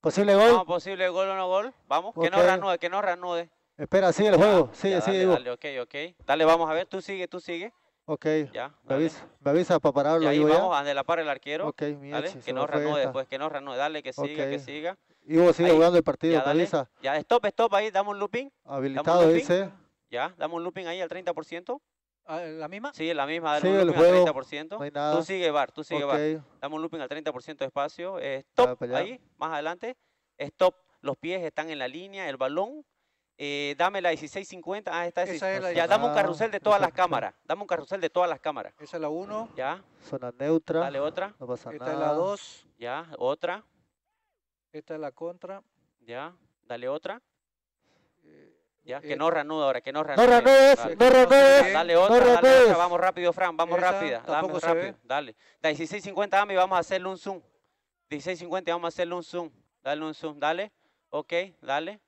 Posible gol. No, posible gol o no gol. Vamos, que no reanude, que no reanude. Espera, sigue el juego. sigue, sigue. Dale, ok, ok. Dale, vamos a ver. Tú sigue, tú sigue. Ok. Ya. Me avisa, avisa, para pararlo. Y ahí vamos, ande la par el arquero. Ok, mira. que no reanude pues que no reanude. Dale, que siga, que siga. Y sigue jugando el partido, ya, avisa. Ya, stop, stop ahí, damos un looping. Habilitado, dice. Ya, damos un looping ahí al 30%. Ah, ¿La misma? Sí, la misma, dale un looping al 30%. Tú sigue bar, tú sigue bar. Damos un looping al 30% de espacio. stop, ahí, más adelante. Stop, los pies están en la línea, el balón. Eh, dame la 1650. Ah, está, esa Ya, dame un carrusel de todas las cámaras. Dame un carrusel de todas las cámaras. Esa es la 1. Ya. Zona neutra. Dale otra. Esta es la 2. Ya, otra. Esta es la contra. Ya, dale otra. Ya, que eh, no reanuda ahora, que no reanuda. No dale. no Dale otra, dale otra. Vamos rápido, Fran, vamos rápida. vamos rápido, dale. 16.50, Ami, vamos a hacerle un zoom. 16.50, vamos a hacerle un zoom. Dale un zoom, dale. Ok, dale.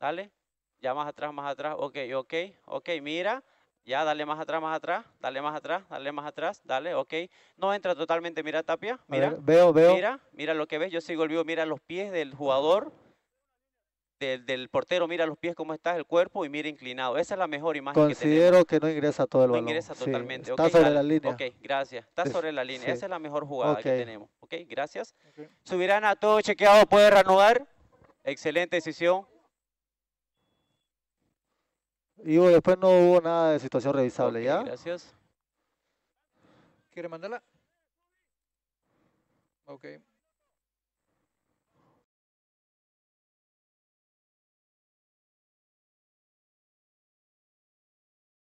Dale. Ya más atrás, más atrás. Ok, ok, ok, mira. Ya, dale más atrás, más atrás. Dale más atrás, dale más atrás. Dale, ok. No entra totalmente, mira Tapia. Mira. veo, veo. Mira, mira lo que ves. Yo sigo el vivo. Mira los pies del jugador del, portero mira los pies cómo está el cuerpo y mira inclinado. Esa es la mejor imagen. Considero que, no ingresa todo el balón. ingresa totalmente. está sobre la, línea. Ok, gracias. Está sobre la línea. Esa es la mejor jugada que tenemos. Ok, gracias. Subirán a todo chequeado, puede reanudar. Excelente decisión. Y después no hubo nada de situación revisable, ¿ya? Gracias. ¿Quiere mandarla? Ok.